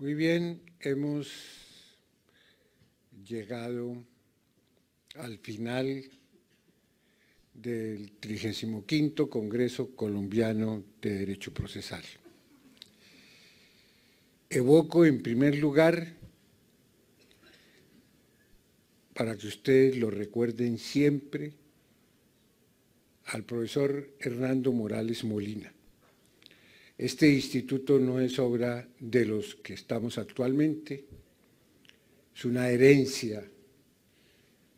Muy bien, hemos llegado al final del 35 Congreso Colombiano de Derecho Procesal. Evoco en primer lugar, para que ustedes lo recuerden siempre, al profesor Hernando Morales Molina este instituto no es obra de los que estamos actualmente, es una herencia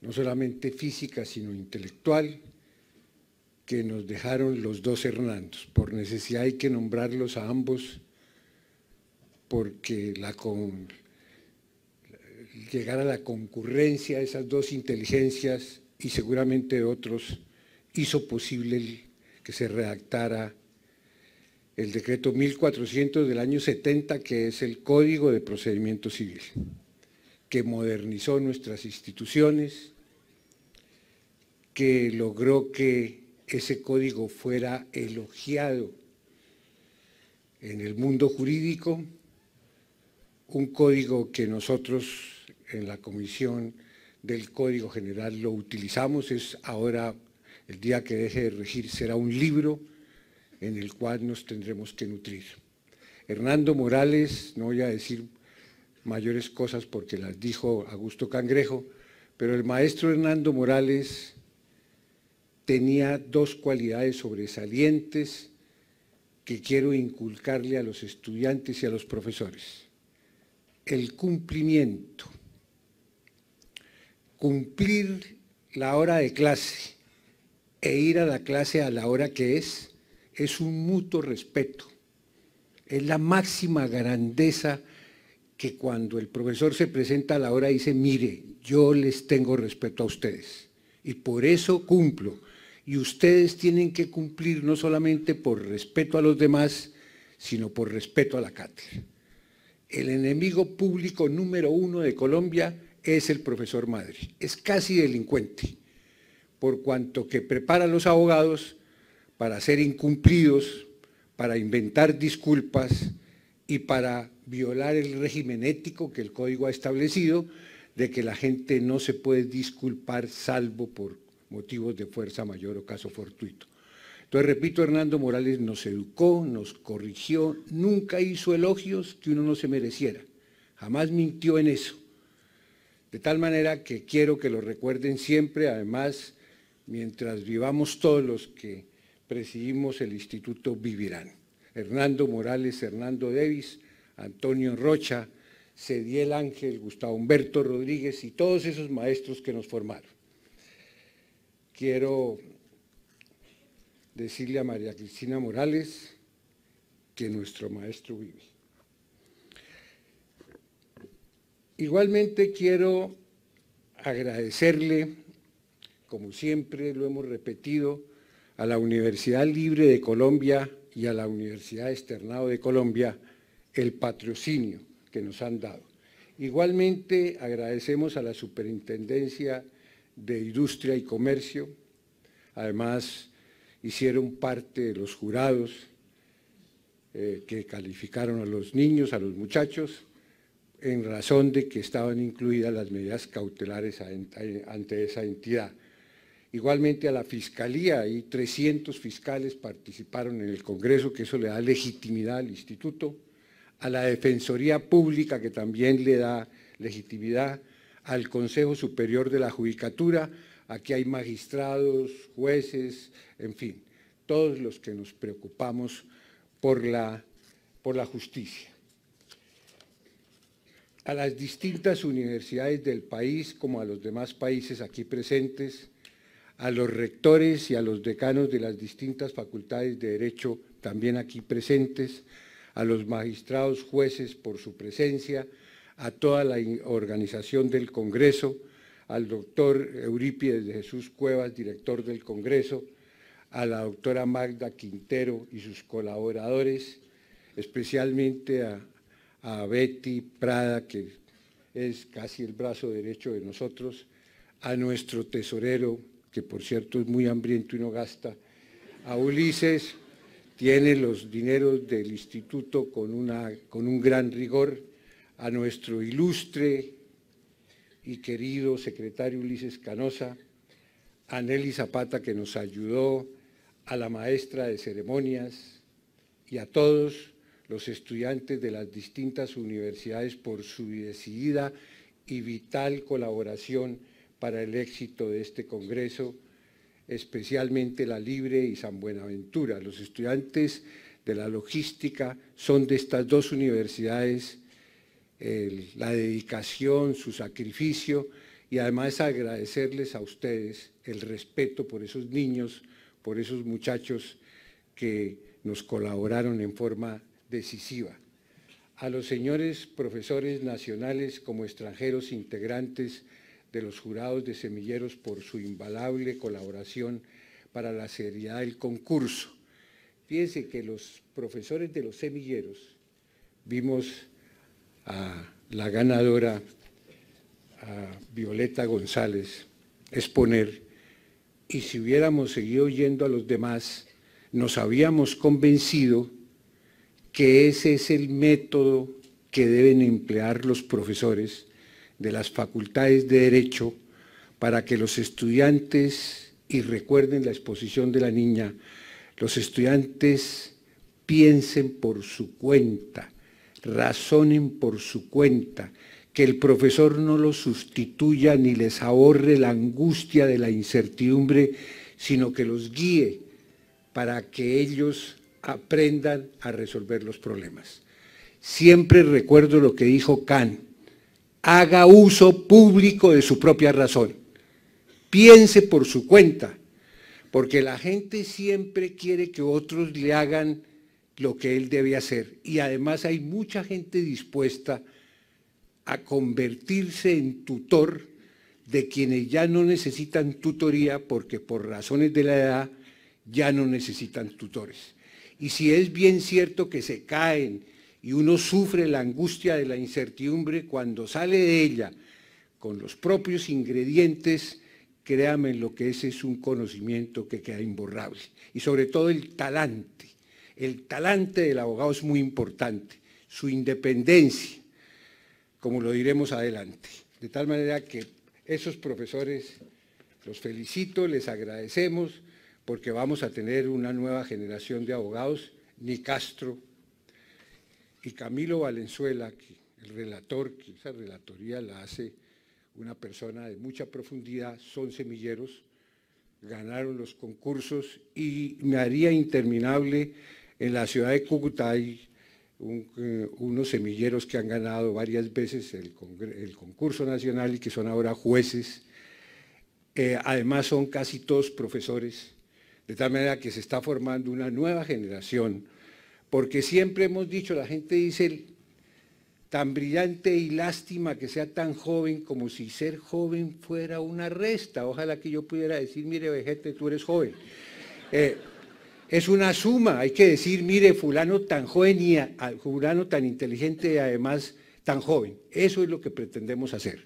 no solamente física, sino intelectual, que nos dejaron los dos Hernandos. Por necesidad hay que nombrarlos a ambos, porque la llegar a la concurrencia de esas dos inteligencias y seguramente de otros hizo posible que se redactara el decreto 1400 del año 70, que es el Código de Procedimiento Civil, que modernizó nuestras instituciones, que logró que ese código fuera elogiado en el mundo jurídico, un código que nosotros en la Comisión del Código General lo utilizamos, es ahora el día que deje de regir será un libro, en el cual nos tendremos que nutrir. Hernando Morales, no voy a decir mayores cosas porque las dijo Augusto Cangrejo, pero el maestro Hernando Morales tenía dos cualidades sobresalientes que quiero inculcarle a los estudiantes y a los profesores. El cumplimiento, cumplir la hora de clase e ir a la clase a la hora que es es un mutuo respeto. Es la máxima grandeza que cuando el profesor se presenta a la hora dice, mire, yo les tengo respeto a ustedes y por eso cumplo. Y ustedes tienen que cumplir no solamente por respeto a los demás, sino por respeto a la cátedra. El enemigo público número uno de Colombia es el profesor Madre. Es casi delincuente, por cuanto que prepara los abogados para ser incumplidos, para inventar disculpas y para violar el régimen ético que el código ha establecido de que la gente no se puede disculpar salvo por motivos de fuerza mayor o caso fortuito. Entonces, repito, Hernando Morales nos educó, nos corrigió, nunca hizo elogios que uno no se mereciera, jamás mintió en eso. De tal manera que quiero que lo recuerden siempre, además, mientras vivamos todos los que presidimos el Instituto Vivirán. Hernando Morales, Hernando Davis, Antonio Rocha, Cediel Ángel, Gustavo Humberto Rodríguez y todos esos maestros que nos formaron. Quiero decirle a María Cristina Morales que nuestro maestro vive. Igualmente quiero agradecerle, como siempre lo hemos repetido, a la Universidad Libre de Colombia y a la Universidad Externado de Colombia el patrocinio que nos han dado. Igualmente agradecemos a la Superintendencia de Industria y Comercio, además hicieron parte de los jurados eh, que calificaron a los niños, a los muchachos, en razón de que estaban incluidas las medidas cautelares ante esa entidad. Igualmente a la Fiscalía, y 300 fiscales participaron en el Congreso, que eso le da legitimidad al instituto. A la Defensoría Pública, que también le da legitimidad. Al Consejo Superior de la Judicatura, aquí hay magistrados, jueces, en fin, todos los que nos preocupamos por la justicia a las distintas universidades del país como a los demás países aquí presentes, a los rectores y a los decanos de las distintas facultades de Derecho también aquí presentes, a los magistrados jueces por su presencia, a toda la organización del Congreso, al doctor Euripides de Jesús Cuevas, director del Congreso, a la doctora Magda Quintero y sus colaboradores, especialmente a, a Betty Prada, que es casi el brazo derecho de nosotros, a nuestro tesorero que por cierto es muy hambriento y no gasta, a Ulises, tiene los dineros del instituto con, con un gran rigor, a nuestro ilustre y querido secretario Ulises Canosa, a Nelly Zapata que nos ayudó, a la maestra de ceremonias y a todos los estudiantes de las distintas universidades por su decidida y vital colaboración para el éxito de este Congreso, especialmente la Libre y San Buenaventura. Los estudiantes de la logística son de estas dos universidades, la dedicación, su sacrificio y además agradecerles a ustedes el respeto por esos niños, por esos muchachos que nos colaboraron en forma decisiva. A los señores profesores nacionales como extranjeros integrantes de los jurados de Semilleros por su invalable colaboración para la seriedad del concurso. Fíjense que los profesores de los semilleros vimos a la ganadora a Violeta González exponer y si hubiéramos seguido oyendo a los demás, nos habíamos convencido que ese es el método que deben emplear los profesores de las facultades de Derecho para que los estudiantes, y recuerden la exposición de la niña, los estudiantes piensen por su cuenta, razonen por su cuenta, que el profesor no los sustituya ni les ahorre la angustia de la incertidumbre, sino que los guíe para que ellos aprendan a resolver los problemas. Siempre recuerdo lo que dijo Kant, haga uso público de su propia razón. Piense por su cuenta, porque la gente siempre quiere que otros le hagan lo que él debe hacer. Y además hay mucha gente dispuesta a convertirse en tutor de quienes ya no necesitan tutoría porque por razones de la edad ya no necesitan tutores. Y si es bien cierto que se caen y uno sufre la angustia de la incertidumbre cuando sale de ella con los propios ingredientes, créame lo que ese es un conocimiento que queda imborrable. Y sobre todo el talante. El talante del abogado es muy importante, su independencia, como lo diremos adelante. De tal manera que esos profesores los felicito, les agradecemos, porque vamos a tener una nueva generación de abogados, Nicastro y Camilo Valenzuela, el relator, que esa relatoría la hace una persona de mucha profundidad, son semilleros, ganaron los concursos y me haría interminable en la ciudad de Cúcuta hay eh, unos semilleros que han ganado varias veces el, concurso nacional y que son ahora jueces. Eh, además son casi todos profesores, de tal manera que se está formando una nueva generación porque siempre hemos dicho, la gente dice, tan brillante y lástima que sea tan joven como si ser joven fuera una resta. Ojalá que yo pudiera decir, mire, vejete, tú eres joven. Eh, es una suma, hay que decir, mire, fulano tan joven y fulano tan inteligente y además tan joven. Eso es lo que pretendemos hacer.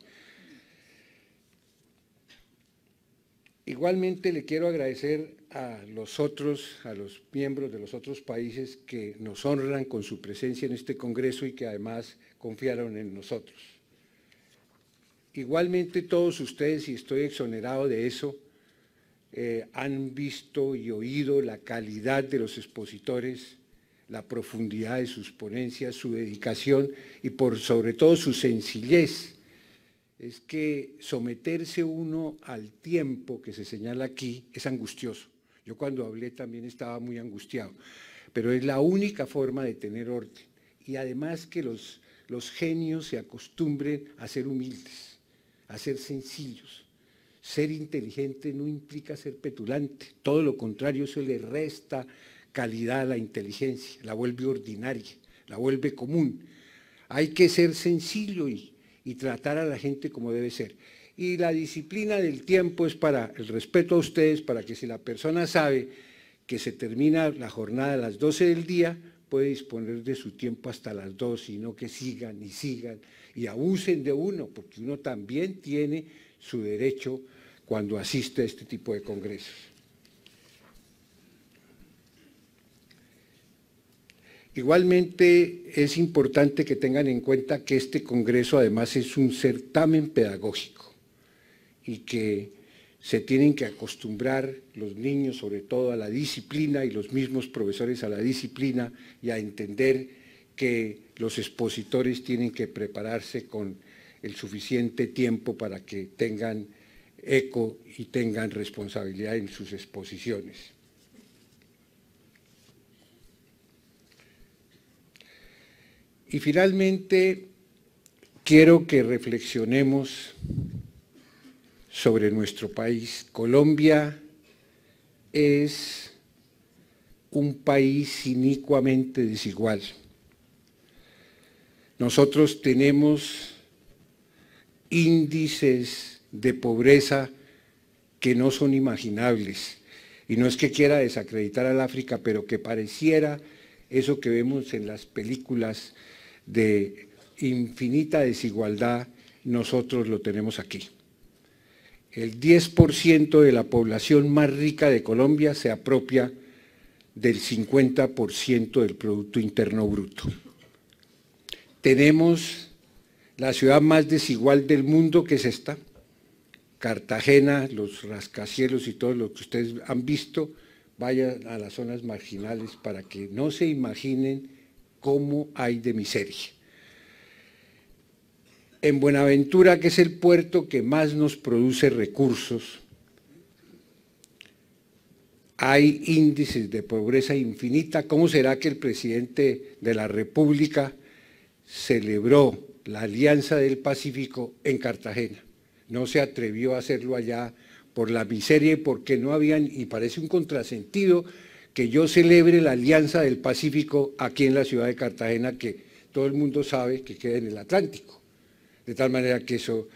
Igualmente le quiero agradecer a los otros, a los miembros de los otros países que nos honran con su presencia en este Congreso y que además confiaron en nosotros. Igualmente todos ustedes, y estoy exonerado de eso, eh, han visto y oído la calidad de los expositores, la profundidad de sus ponencias, su dedicación y por sobre todo su sencillez. Es que someterse uno al tiempo que se señala aquí es angustioso. Yo cuando hablé también estaba muy angustiado, pero es la única forma de tener orden. Y además que los, genios se acostumbren a ser humildes, a ser sencillos. Ser inteligente no implica ser petulante, todo lo contrario, eso le resta calidad a la inteligencia, la vuelve ordinaria, la vuelve común. Hay que ser sencillo y tratar a la gente como debe ser y la disciplina del tiempo es para el respeto a ustedes, para que si la persona sabe que se termina la jornada a las 12 del día, puede disponer de su tiempo hasta las 2 y no que sigan y sigan y abusen de uno, porque uno también tiene su derecho cuando asiste a este tipo de congresos. Igualmente es importante que tengan en cuenta que este congreso además es un certamen pedagógico y que se tienen que acostumbrar los niños sobre todo a la disciplina y los mismos profesores a la disciplina y a entender que los expositores tienen que prepararse con el suficiente tiempo para que tengan eco y tengan responsabilidad en sus exposiciones. Y finalmente, quiero que reflexionemos sobre nuestro país. Colombia es un país inicuamente desigual. Nosotros tenemos índices de pobreza que no son imaginables. Y no es que quiera desacreditar al África, pero que pareciera eso que vemos en las películas de infinita desigualdad, nosotros lo tenemos aquí el 10% de la población más rica de Colombia se apropia del 50% del Producto Interno Bruto. Tenemos la ciudad más desigual del mundo, que es esta, Cartagena, los rascacielos y todo lo que ustedes han visto, vayan a las zonas marginales para que no se imaginen cómo hay de miseria en Buenaventura, que es el puerto que más nos produce recursos, hay índices de pobreza infinita. ¿Cómo será que el presidente de la República celebró la Alianza del Pacífico en Cartagena? No se atrevió a hacerlo allá por la miseria y porque no habían, y parece un contrasentido, que yo celebre la Alianza del Pacífico aquí en la ciudad de Cartagena, que todo el mundo sabe que queda en el Atlántico. De tal manera que eso...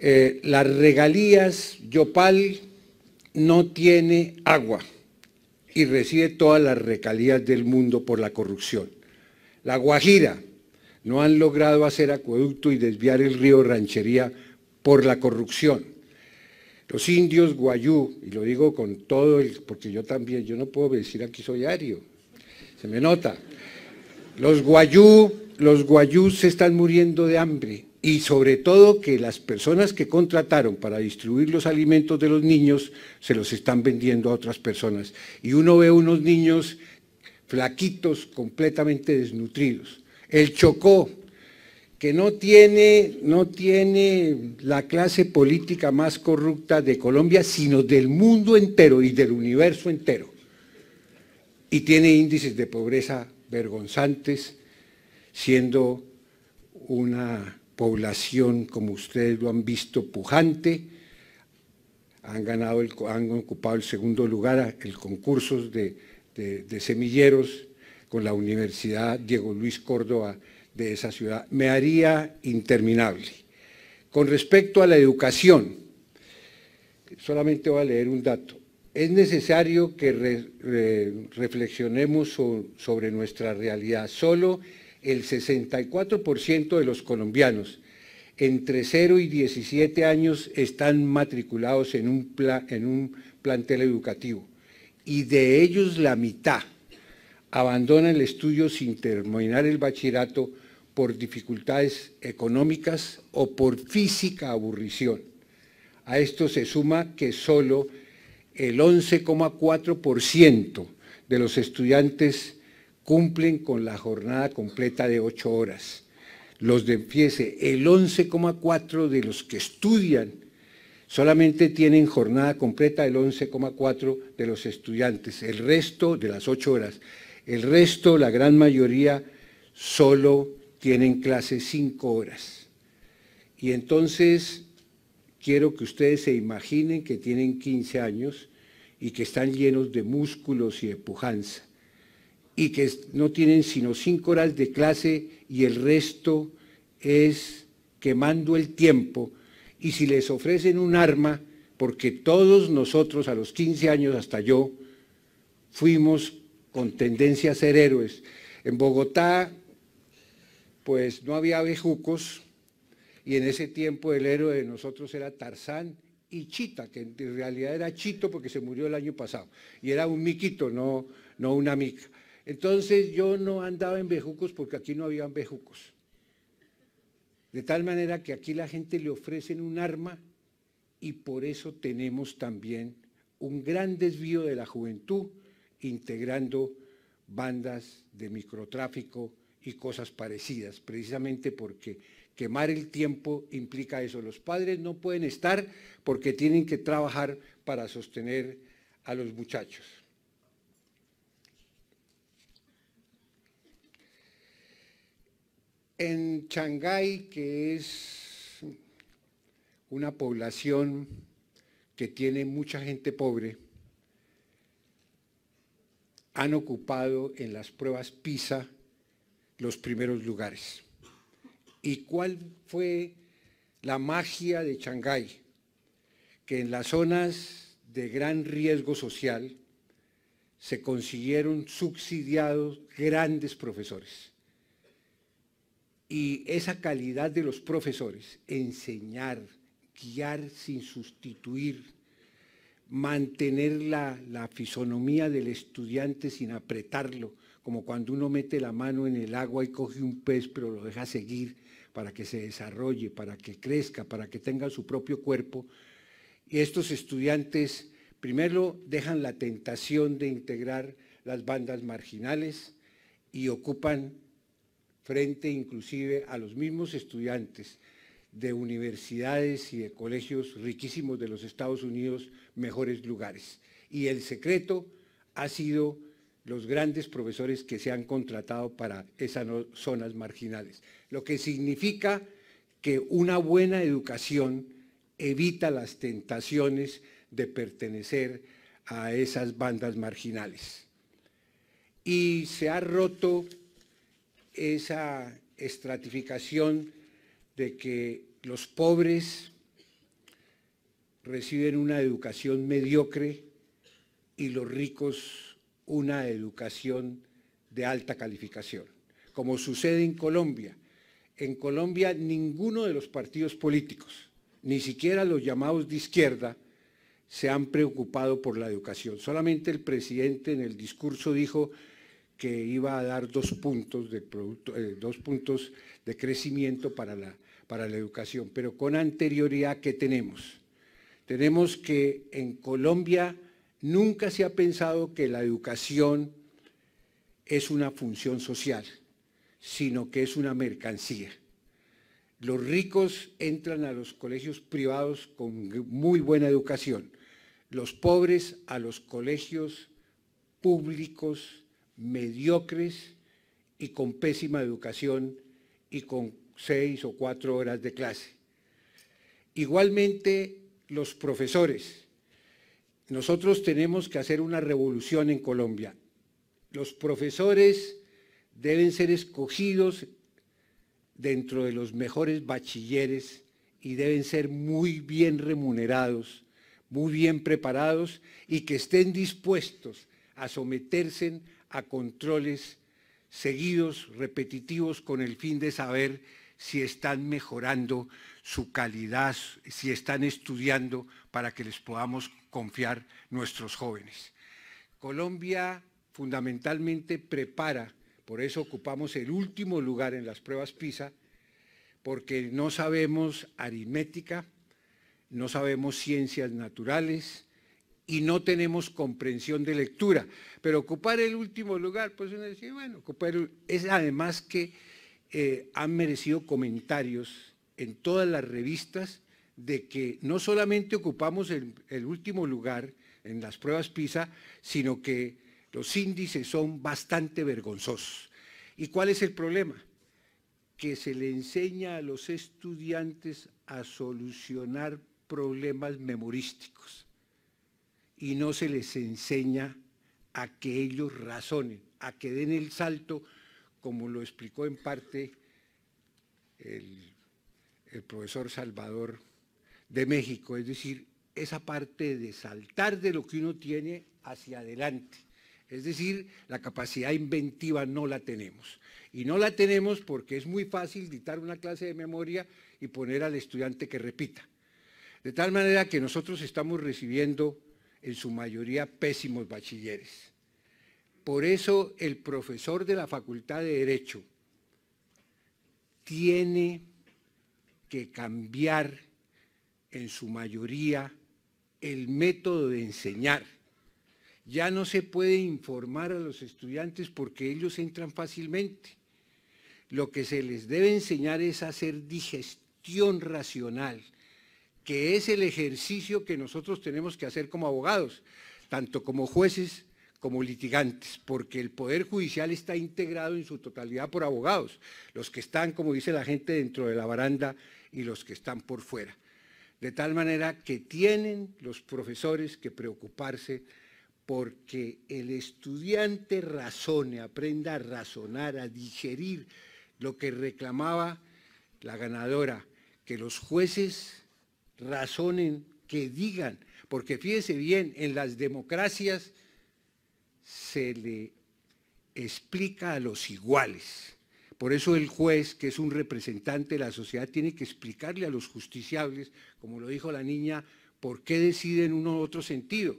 Eh, las regalías Yopal no tiene agua y recibe todas las regalías del mundo por la corrupción. La Guajira no han logrado hacer acueducto y desviar el río Ranchería por la corrupción. Los indios guayú, y lo digo con todo, el, porque yo también, yo no puedo decir aquí soy ario, se me nota. Los guayú, los guayú se están muriendo de hambre y sobre todo que las personas que contrataron para distribuir los alimentos de los niños se los están vendiendo a otras personas. Y uno ve unos niños flaquitos, completamente desnutridos. El Chocó, que no tiene, no tiene la clase política más corrupta de Colombia, sino del mundo entero y del universo entero. Y tiene índices de pobreza vergonzantes, siendo una población, como ustedes lo han visto, pujante. Han, ganado han ocupado el segundo lugar el concurso de, semilleros con la Universidad Diego Luis Córdoba de esa ciudad. Me haría interminable. Con respecto a la educación, solamente voy a leer un dato. Es necesario que reflexionemos sobre nuestra realidad. Solo el 64% de los colombianos entre 0 y 17 años están matriculados en un, en un plantel educativo y de ellos la mitad abandonan el estudio sin terminar el bachillerato por dificultades económicas o por física aburrición. A esto se suma que solo el 11,4% de los estudiantes cumplen con la jornada completa de ocho horas. Los de empiece, e, el 11,4 de los que estudian solamente tienen jornada completa el 11,4 de los estudiantes, el resto de las ocho horas. El resto, la gran mayoría, solo tienen clase cinco horas. Y entonces quiero que ustedes se imaginen que tienen 15 años y que están llenos de músculos y de pujanza y que no tienen sino cinco horas de clase y el resto es quemando el tiempo. Y si les ofrecen un arma, porque todos nosotros a los 15 años, hasta yo, fuimos con tendencia a ser héroes. En Bogotá, pues no había bejucos. y en ese tiempo el héroe de nosotros era Tarzán y Chita, que en realidad era Chito porque se murió el año pasado, y era un miquito, no, no una mica. Entonces yo no andaba en bejucos porque aquí no había bejucos. De tal manera que aquí la gente le ofrecen un arma y por eso tenemos también un gran desvío de la juventud integrando bandas de microtráfico y cosas parecidas, precisamente porque quemar el tiempo implica eso. Los padres no pueden estar porque tienen que trabajar para sostener a los muchachos. En Shanghái, que es una población que tiene mucha gente pobre, han ocupado en las pruebas PISA los primeros lugares. ¿Y cuál fue la magia de Shanghái? Que en las zonas de gran riesgo social se consiguieron subsidiados grandes profesores y esa calidad de los profesores, enseñar, guiar sin sustituir, mantener la, fisonomía del estudiante sin apretarlo, como cuando uno mete la mano en el agua y coge un pez, pero lo deja seguir para que se desarrolle, para que crezca, para que tenga su propio cuerpo. Y estos estudiantes primero dejan la tentación de integrar las bandas marginales y ocupan frente inclusive a los mismos estudiantes de universidades y de colegios riquísimos de los Estados Unidos, mejores lugares. Y el secreto ha sido los grandes profesores que se han contratado para esas zonas marginales, lo que significa que una buena educación evita las tentaciones de pertenecer a esas bandas marginales. Y se ha roto esa estratificación de que los pobres reciben una educación mediocre y los ricos una educación de alta calificación, como sucede en Colombia. En Colombia ninguno de los partidos políticos, ni siquiera los llamados de izquierda, se han preocupado por la educación. Solamente el presidente en el discurso dijo que iba a dar dos puntos de, producto, eh, dos puntos de crecimiento para la, para la educación. Pero con anterioridad, ¿qué tenemos? Tenemos que en Colombia nunca se ha pensado que la educación es una función social, sino que es una mercancía. Los ricos entran a los colegios privados con muy buena educación, los pobres a los colegios públicos mediocres y con pésima educación y con seis o cuatro horas de clase. Igualmente, los profesores. Nosotros tenemos que hacer una revolución en Colombia. Los profesores deben ser escogidos dentro de los mejores bachilleres y deben ser muy bien remunerados, muy bien preparados y que estén dispuestos a someterse a controles seguidos, repetitivos, con el fin de saber si están mejorando su calidad, si están estudiando para que les podamos confiar nuestros jóvenes. Colombia fundamentalmente prepara, por eso ocupamos el último lugar en las pruebas PISA, porque no sabemos aritmética, no sabemos ciencias naturales, y no tenemos comprensión de lectura. Pero ocupar el último lugar, pues uno dice, bueno, ocupar es además que eh, han merecido comentarios en todas las revistas de que no solamente ocupamos el último lugar en las pruebas PISA, sino que los índices son bastante vergonzosos. ¿Y cuál es el problema? Que se le enseña a los estudiantes a solucionar problemas memorísticos y no se les enseña a que ellos razonen, a que den el salto, como lo explicó en parte el, profesor Salvador de México, es decir, esa parte de saltar de lo que uno tiene hacia adelante. Es decir, la capacidad inventiva no la tenemos. Y no la tenemos porque es muy fácil dictar una clase de memoria y poner al estudiante que repita. De tal manera que nosotros estamos recibiendo en su mayoría pésimos bachilleres. Por eso el profesor de la Facultad de Derecho tiene que cambiar en su mayoría el método de enseñar. Ya no se puede informar a los estudiantes porque ellos entran fácilmente. Lo que se les debe enseñar es hacer digestión racional, que es el ejercicio que nosotros tenemos que hacer como abogados, tanto como jueces como litigantes, porque el Poder Judicial está integrado en su totalidad por abogados, los que están, como dice la gente, dentro de la baranda y los que están por fuera. De tal manera que tienen los profesores que preocuparse porque el estudiante razone, aprenda a razonar, a digerir lo que reclamaba la ganadora, que los jueces razonen, que digan, porque fíjese bien, en las democracias se le explica a los iguales. Por eso el juez, que es un representante de la sociedad, tiene que explicarle a los justiciables, como lo dijo la niña, por qué deciden uno u otro sentido.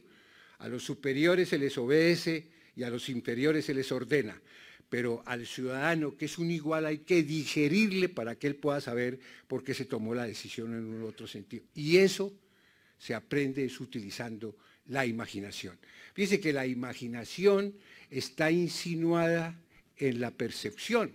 A los superiores se les obedece y a los inferiores se les ordena pero al ciudadano que es un igual hay que digerirle para que él pueda saber por qué se tomó la decisión en un otro sentido. Y eso se aprende es utilizando la imaginación. Fíjense que la imaginación está insinuada en la percepción.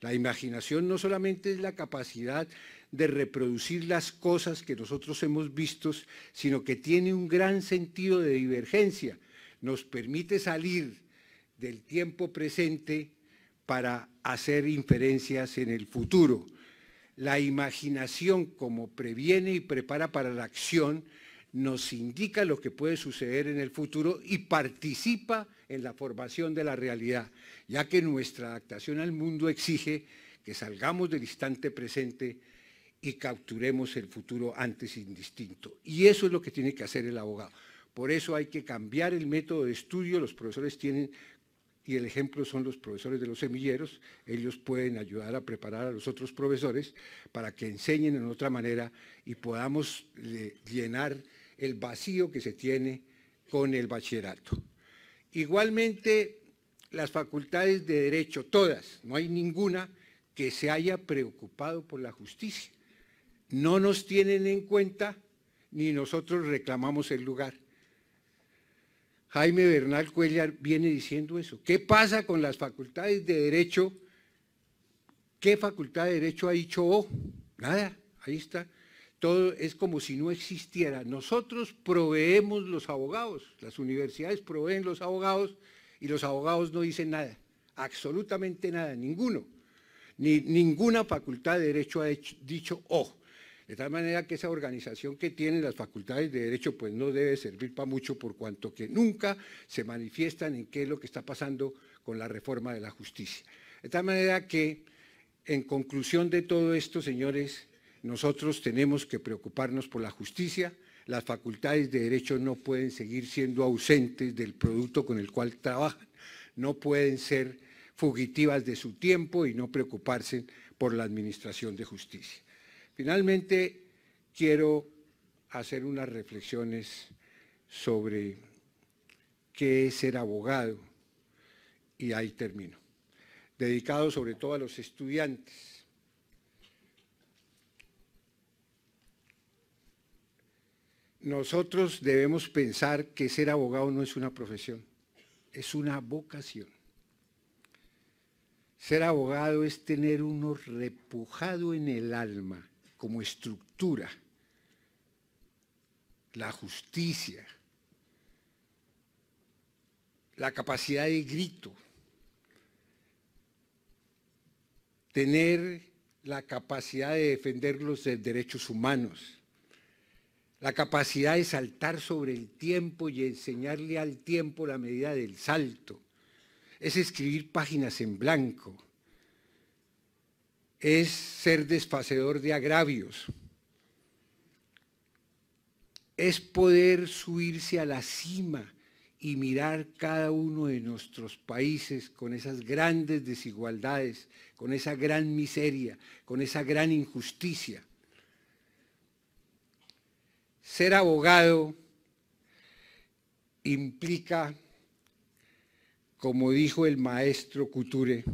La imaginación no solamente es la capacidad de reproducir las cosas que nosotros hemos visto, sino que tiene un gran sentido de divergencia. Nos permite salir del tiempo presente para hacer inferencias en el futuro. La imaginación, como previene y prepara para la acción, nos indica lo que puede suceder en el futuro y participa en la formación de la realidad, ya que nuestra adaptación al mundo exige que salgamos del instante presente y capturemos el futuro antes indistinto. Y eso es lo que tiene que hacer el abogado. Por eso hay que cambiar el método de estudio. Los profesores tienen y el ejemplo son los profesores de los semilleros, ellos pueden ayudar a preparar a los otros profesores para que enseñen en otra manera y podamos llenar el vacío que se tiene con el bachillerato. Igualmente, las facultades de derecho, todas, no hay ninguna que se haya preocupado por la justicia. No nos tienen en cuenta ni nosotros reclamamos el lugar. Jaime Bernal Cuellar viene diciendo eso. ¿Qué pasa con las facultades de Derecho? ¿Qué facultad de Derecho ha dicho O? Nada, ahí está. Todo es como si no existiera. Nosotros proveemos los abogados, las universidades proveen los abogados y los abogados no dicen nada, absolutamente nada, ninguno. Ni, ninguna facultad de Derecho ha dicho O. De tal manera que esa organización que tienen las facultades de derecho pues no debe servir para mucho por cuanto que nunca se manifiestan en qué es lo que está pasando con la reforma de la justicia. De tal manera que en conclusión de todo esto, señores, nosotros tenemos que preocuparnos por la justicia, las facultades de derecho no pueden seguir siendo ausentes del producto con el cual trabajan, no pueden ser fugitivas de su tiempo y no preocuparse por la administración de justicia. Finalmente, quiero hacer unas reflexiones sobre qué es ser abogado. Y ahí termino. Dedicado sobre todo a los estudiantes. Nosotros debemos pensar que ser abogado no es una profesión, es una vocación. Ser abogado es tener uno repujado en el alma como estructura, la justicia, la capacidad de grito, tener la capacidad de defender los derechos humanos, la capacidad de saltar sobre el tiempo y enseñarle al tiempo la medida del salto, es escribir páginas en blanco, es ser desfacedor de agravios, es poder subirse a la cima y mirar cada uno de nuestros países con esas grandes desigualdades, con esa gran miseria, con esa gran injusticia. Ser abogado implica, como dijo el maestro Couture,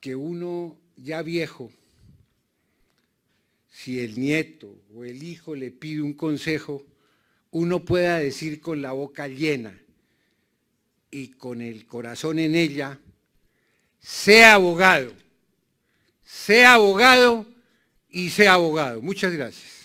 que uno ya viejo, si el nieto o el hijo le pide un consejo, uno pueda decir con la boca llena y con el corazón en ella, sea abogado, sea abogado y sea abogado. Muchas gracias.